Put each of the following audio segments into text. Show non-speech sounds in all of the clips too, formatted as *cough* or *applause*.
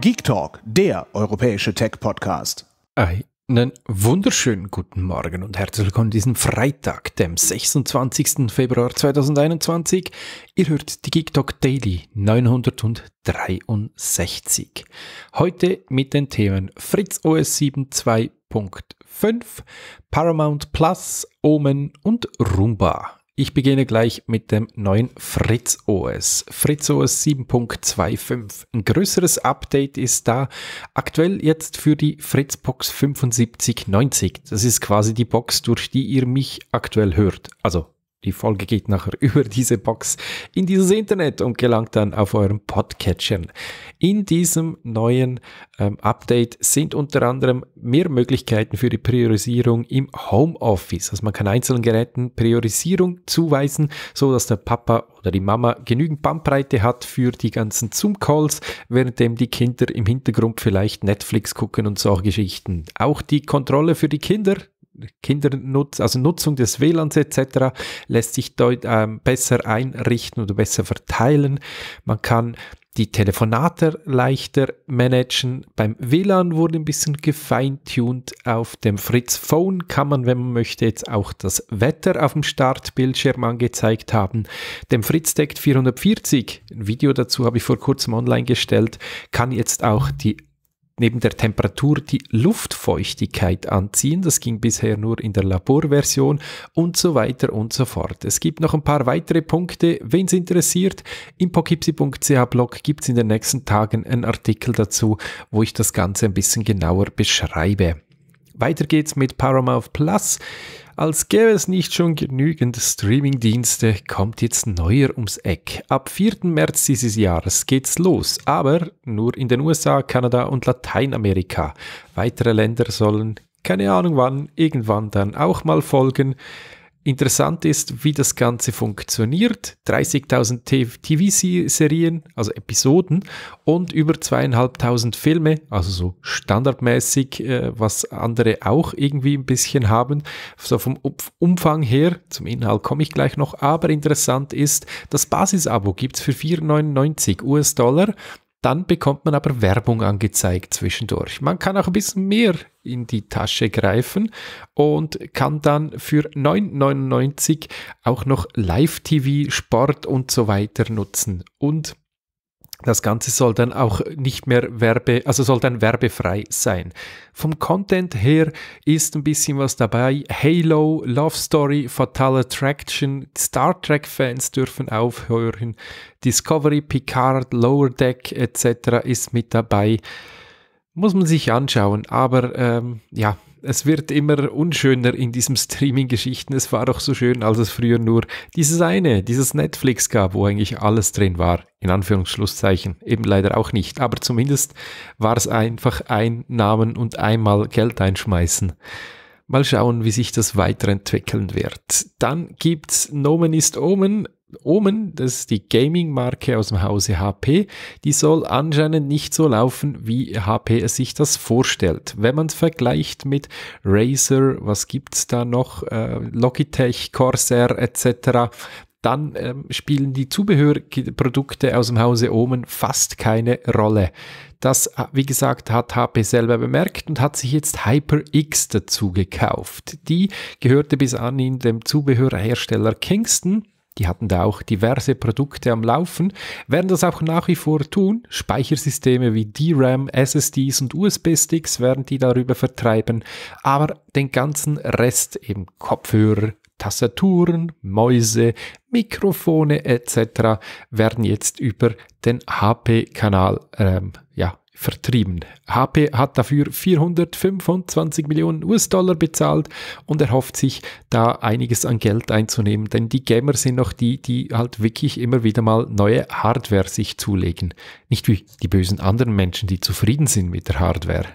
Geek Talk, der europäische Tech-Podcast. Einen wunderschönen guten Morgen und herzlich willkommen diesen Freitag, dem 26. Februar 2021. Ihr hört die Geek Talk Daily 963. Heute mit den Themen Fritz OS 7 2.5, Paramount Plus, Omen und Roomba. Ich beginne gleich mit dem neuen Fritz OS. Fritz OS 7.25. Ein größeres Update ist da aktuell jetzt für die Fritzbox 7590. Das ist quasi die Box, durch die ihr mich aktuell hört. Also die Folge geht nachher *laughs* über diese Box in dieses Internet und gelangt dann auf euren Podcatchern. In diesem neuen ähm, Update sind unter anderem mehr Möglichkeiten für die Priorisierung im Homeoffice. Also man kann einzelnen Geräten Priorisierung zuweisen, so dass der Papa oder die Mama genügend Bandbreite hat für die ganzen Zoom-Calls, währenddem die Kinder im Hintergrund vielleicht Netflix gucken und so Geschichten. Auch die Kontrolle für die Kinder Kindernutzung, also Nutzung des WLANs etc. lässt sich deut, äh, besser einrichten oder besser verteilen. Man kann die Telefonate leichter managen. Beim WLAN wurde ein bisschen gefeintuned. Auf dem Fritz Phone kann man, wenn man möchte, jetzt auch das Wetter auf dem Startbildschirm angezeigt haben. Dem Fritz Deckt 440, ein Video dazu habe ich vor kurzem online gestellt, kann jetzt auch die neben der Temperatur die Luftfeuchtigkeit anziehen. Das ging bisher nur in der Laborversion und so weiter und so fort. Es gibt noch ein paar weitere Punkte. Wen es interessiert, im pokipsi.ch Blog gibt es in den nächsten Tagen einen Artikel dazu, wo ich das Ganze ein bisschen genauer beschreibe. Weiter geht's mit Paramount Plus. Als gäbe es nicht schon genügend Streamingdienste, kommt jetzt neuer ums Eck. Ab 4. März dieses Jahres geht's los, aber nur in den USA, Kanada und Lateinamerika. Weitere Länder sollen, keine Ahnung wann, irgendwann dann auch mal folgen. Interessant ist, wie das Ganze funktioniert. 30.000 TV-Serien, also Episoden und über zweieinhalbtausend Filme, also so standardmäßig, äh, was andere auch irgendwie ein bisschen haben. So vom Umfang her, zum Inhalt komme ich gleich noch, aber interessant ist, das Basisabo gibt es für 4,99 US-Dollar. Dann bekommt man aber Werbung angezeigt zwischendurch. Man kann auch ein bisschen mehr in die Tasche greifen und kann dann für 9,99 auch noch Live-TV, Sport und so weiter nutzen. Und das Ganze soll dann auch nicht mehr werbe, also soll dann werbefrei sein. Vom Content her ist ein bisschen was dabei. Halo, Love Story, Fatal Attraction, Star Trek Fans dürfen aufhören. Discovery, Picard, Lower Deck etc. ist mit dabei. Muss man sich anschauen, aber ähm, ja, es wird immer unschöner in diesem *laughs* Streaming-Geschichten. Es war doch so schön, als es früher nur dieses eine, dieses Netflix gab, wo eigentlich alles drin war. In Anführungsschlusszeichen. Eben leider auch nicht. Aber zumindest war es einfach ein Namen und einmal Geld einschmeißen. Mal schauen, wie sich das weiterentwickeln wird. Dann gibt's Nomen ist Omen. Omen, das ist die Gaming-Marke aus dem Hause HP, die soll anscheinend nicht so laufen, wie HP es sich das vorstellt. Wenn man es vergleicht mit Razer, was gibt es da noch, äh, Logitech, Corsair etc., dann ähm, spielen die Zubehörprodukte aus dem Hause Omen fast keine Rolle. Das, äh, wie gesagt, hat HP selber bemerkt und hat sich jetzt HyperX dazu gekauft. Die gehörte bis an in dem Zubehörhersteller Kingston die hatten da auch diverse Produkte am Laufen, werden das auch nach wie vor tun. Speichersysteme wie DRAM, SSDs und USB-Sticks werden die darüber vertreiben, aber den ganzen Rest eben Kopfhörer, Tastaturen, Mäuse, Mikrofone etc. werden jetzt über den HP-Kanal ähm, ja, vertrieben. HP hat dafür 425 Millionen US-Dollar bezahlt und erhofft sich da einiges an Geld einzunehmen, denn die Gamer sind noch die, die halt wirklich immer wieder mal neue Hardware sich zulegen. Nicht wie die bösen anderen Menschen, die zufrieden sind mit der Hardware.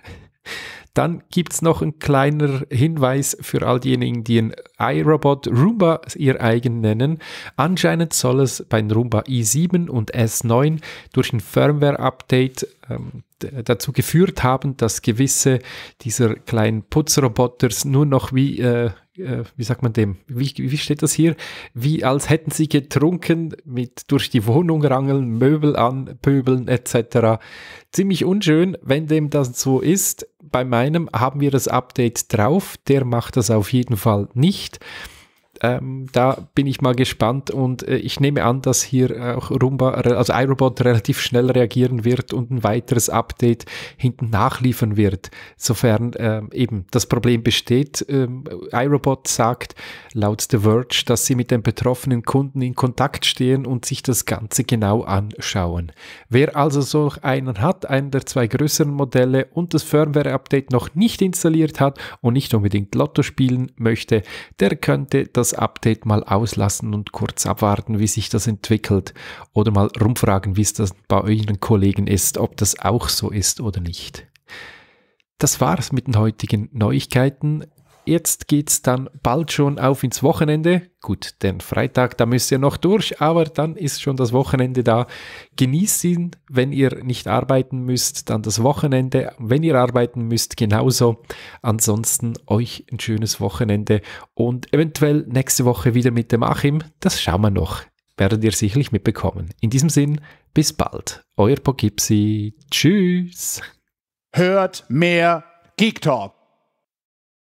Dann gibt es noch ein kleiner Hinweis für all diejenigen, die ein iRobot Roomba ihr eigen nennen. Anscheinend soll es bei den Roomba i7 und S9 durch ein Firmware-Update ähm, dazu geführt haben, dass gewisse dieser kleinen Putzroboters nur noch wie, äh, äh, wie sagt man dem, wie, wie steht das hier? Wie als hätten sie getrunken, mit durch die Wohnung rangeln, Möbel anpöbeln etc. Ziemlich unschön, wenn dem das so ist. Bei meinem haben wir das Update drauf, der macht das auf jeden Fall nicht. Ähm, da bin ich mal gespannt und äh, ich nehme an, dass hier äh, auch Rumba, also iRobot relativ schnell reagieren wird und ein weiteres Update hinten nachliefern wird, sofern ähm, eben das Problem besteht. Ähm, iRobot sagt laut The Verge, dass sie mit den betroffenen Kunden in Kontakt stehen und sich das Ganze genau anschauen. Wer also solch einen hat, einen der zwei größeren Modelle und das Firmware-Update noch nicht installiert hat und nicht unbedingt Lotto spielen möchte, der könnte das das Update mal auslassen und kurz abwarten, wie sich das entwickelt oder mal rumfragen, wie es das bei euren Kollegen ist, ob das auch so ist oder nicht. Das war's mit den heutigen Neuigkeiten jetzt geht es dann bald schon auf ins Wochenende. Gut, den Freitag, da müsst ihr noch durch, aber dann ist schon das Wochenende da. Genießt ihn, wenn ihr nicht arbeiten müsst, dann das Wochenende. Wenn ihr arbeiten müsst, genauso. Ansonsten euch ein schönes Wochenende und eventuell nächste Woche wieder mit dem Achim. Das schauen wir noch. Werdet ihr sicherlich mitbekommen. In diesem Sinn, bis bald. Euer Pogipsi. Tschüss. Hört mehr Geek Talk.